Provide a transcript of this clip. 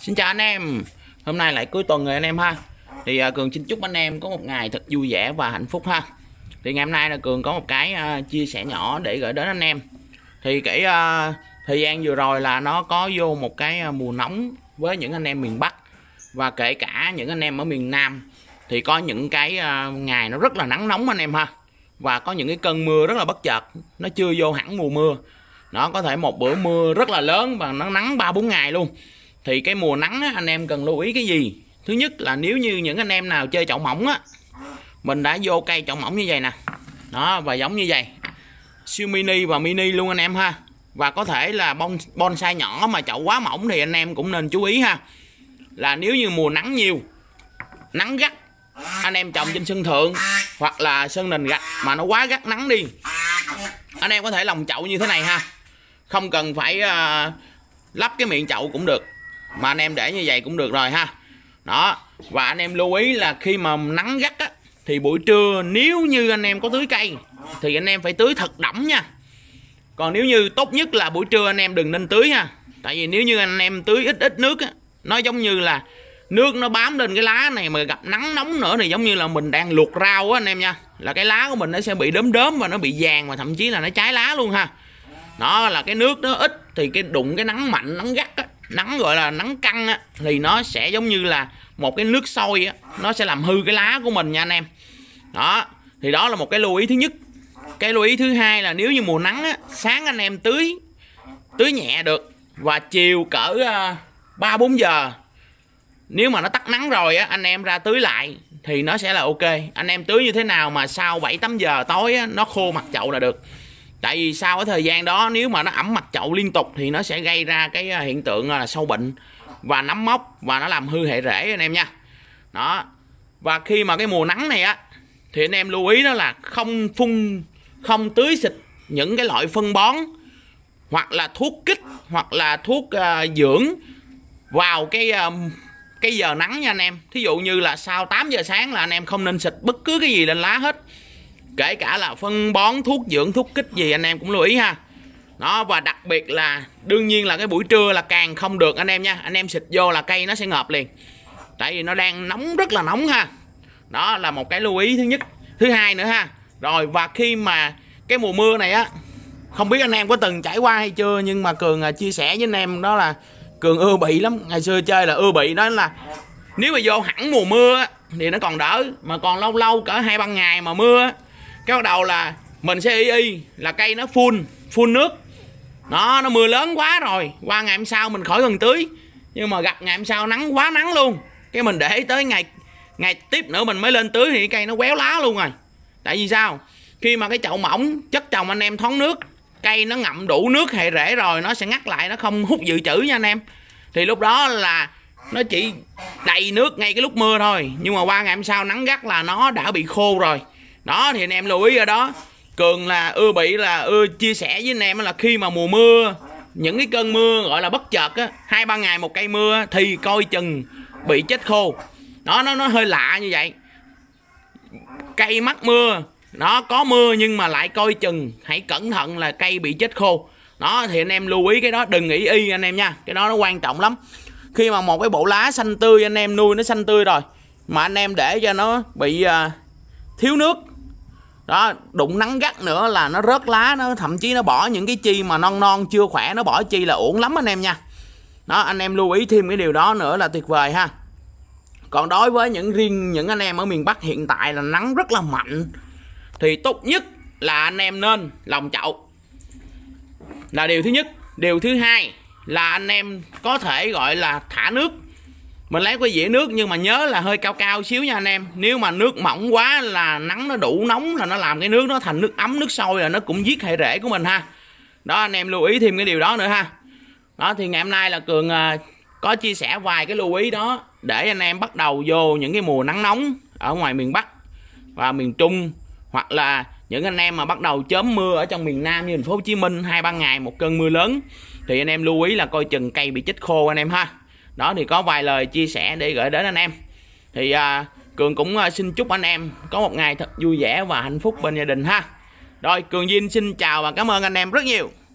Xin chào anh em Hôm nay lại cuối tuần rồi anh em ha Thì uh, Cường xin chúc anh em có một ngày thật vui vẻ và hạnh phúc ha Thì ngày hôm nay là Cường có một cái uh, chia sẻ nhỏ để gửi đến anh em Thì cái uh, thời gian vừa rồi là nó có vô một cái mùa nóng với những anh em miền Bắc Và kể cả những anh em ở miền Nam Thì có những cái uh, ngày nó rất là nắng nóng anh em ha Và có những cái cơn mưa rất là bất chợt Nó chưa vô hẳn mùa mưa nó có thể một bữa mưa rất là lớn và nó nắng ba bốn ngày luôn thì cái mùa nắng á, anh em cần lưu ý cái gì thứ nhất là nếu như những anh em nào chơi chậu mỏng á mình đã vô cây chậu mỏng như vậy nè đó và giống như vậy siêu mini và mini luôn anh em ha và có thể là bon bonsai nhỏ mà chậu quá mỏng thì anh em cũng nên chú ý ha là nếu như mùa nắng nhiều nắng gắt anh em trồng trên sân thượng hoặc là sân nền gạch mà nó quá gắt nắng đi anh em có thể lồng chậu như thế này ha không cần phải uh, lắp cái miệng chậu cũng được mà anh em để như vậy cũng được rồi ha đó và anh em lưu ý là khi mà nắng gắt á, thì buổi trưa nếu như anh em có tưới cây thì anh em phải tưới thật đẫm nha còn nếu như tốt nhất là buổi trưa anh em đừng nên tưới ha tại vì nếu như anh em tưới ít ít nước á, nó giống như là nước nó bám lên cái lá này mà gặp nắng nóng nữa thì giống như là mình đang luộc rau á anh em nha là cái lá của mình nó sẽ bị đốm đốm và nó bị vàng và thậm chí là nó cháy lá luôn ha đó là cái nước nó ít thì cái đụng cái nắng mạnh nắng gắt á nắng gọi là nắng căng á, thì nó sẽ giống như là một cái nước sôi á, nó sẽ làm hư cái lá của mình nha anh em đó thì đó là một cái lưu ý thứ nhất cái lưu ý thứ hai là nếu như mùa nắng á, sáng anh em tưới tưới nhẹ được và chiều cỡ ờ, ba bốn giờ nếu mà nó tắt nắng rồi á anh em ra tưới lại thì nó sẽ là ok anh em tưới như thế nào mà sau 7 8 giờ tối á, nó khô mặt chậu là được tại vì sau cái thời gian đó nếu mà nó ẩm mặt chậu liên tục thì nó sẽ gây ra cái à, hiện tượng là sâu bệnh và nấm mốc và nó làm hư hệ rễ anh em nha đó và khi mà cái mùa nắng này á thì anh em lưu ý đó là không phun không tưới xịt những cái loại phân bón hoặc là thuốc kích hoặc là thuốc uh, dưỡng vào cái uh, cái giờ nắng nha anh em thí dụ như là sau 8 giờ sáng là anh em không nên xịt bất cứ cái gì lên lá hết kể cả là phân bón thuốc dưỡng thuốc kích gì anh em cũng lưu ý ha nó và đặc biệt là đương nhiên là cái buổi trưa là càng không được anh em nha anh em xịt vô là cây nó sẽ ngợp liền tại vì nó đang nóng rất là nóng ha đó là một cái lưu ý thứ nhất thứ hai nữa ha rồi và khi mà cái mùa mưa này á không biết anh em có từng trải qua hay chưa nhưng mà cường à, chia sẻ với anh em đó là cường ưa bị lắm ngày xưa chơi là ưa bị đó là nếu mà vô hẳn mùa mưa thì nó còn đỡ mà còn lâu lâu cỡ hai ba ngày mà mưa cái bắt đầu là mình sẽ y y là cây nó phun phun nước nó nó mưa lớn quá rồi qua ngày hôm sau mình khỏi cần tưới nhưng mà gặp ngày hôm sau nắng quá nắng luôn cái mình để tới ngày ngày tiếp nữa mình mới lên tưới thì cây nó quéo lá luôn rồi tại vì sao khi mà cái chậu mỏng chất trồng anh em thoáng nước cây nó ngậm đủ nước hệ rễ rồi nó sẽ ngắt lại nó không hút dự trữ nha anh em thì lúc đó là nó chỉ đầy nước ngay cái lúc mưa thôi nhưng mà qua ngày hôm sau nắng gắt là nó đã bị khô rồi đó thì anh em lưu ý ở đó cường là ưa bị là ưa chia sẻ với anh em là khi mà mùa mưa những cái cơn mưa gọi là bất chợt á hai ba ngày một cây mưa thì coi chừng bị chết khô đó nó nó hơi lạ như vậy cây mắc mưa nó có mưa nhưng mà lại coi chừng hãy cẩn thận là cây bị chết khô đó thì anh em lưu ý cái đó đừng nghĩ y anh em nha cái đó nó quan trọng lắm khi mà một cái bộ lá xanh tươi anh em nuôi nó xanh tươi rồi mà anh em để cho nó bị uh, thiếu nước đó đụng nắng gắt nữa là nó rớt lá nó thậm chí nó bỏ những cái chi mà non non chưa khỏe nó bỏ chi là uổng lắm anh em nha đó anh em lưu ý thêm cái điều đó nữa là tuyệt vời ha còn đối với những riêng những anh em ở miền Bắc hiện tại là nắng rất là mạnh thì tốt nhất là anh em nên lòng chậu là điều thứ nhất điều thứ hai là anh em có thể gọi là thả nước mình lấy cái dĩa nước nhưng mà nhớ là hơi cao cao xíu nha anh em nếu mà nước mỏng quá là nắng nó đủ nóng là nó làm cái nước nó thành nước ấm nước sôi là nó cũng giết hệ rễ của mình ha đó anh em lưu ý thêm cái điều đó nữa ha đó thì ngày hôm nay là cường à, có chia sẻ vài cái lưu ý đó để anh em bắt đầu vô những cái mùa nắng nóng ở ngoài miền bắc và miền trung hoặc là những anh em mà bắt đầu chớm mưa ở trong miền Nam như thành phố Hồ Chí Minh hai ba ngày một cơn mưa lớn thì anh em lưu ý là coi chừng cây bị chết khô anh em ha đó thì có vài lời chia sẻ để gửi đến anh em thì à, cường cũng à, xin chúc anh em có một ngày thật vui vẻ và hạnh phúc bên gia đình ha rồi cường Vinh xin chào và cảm ơn anh em rất nhiều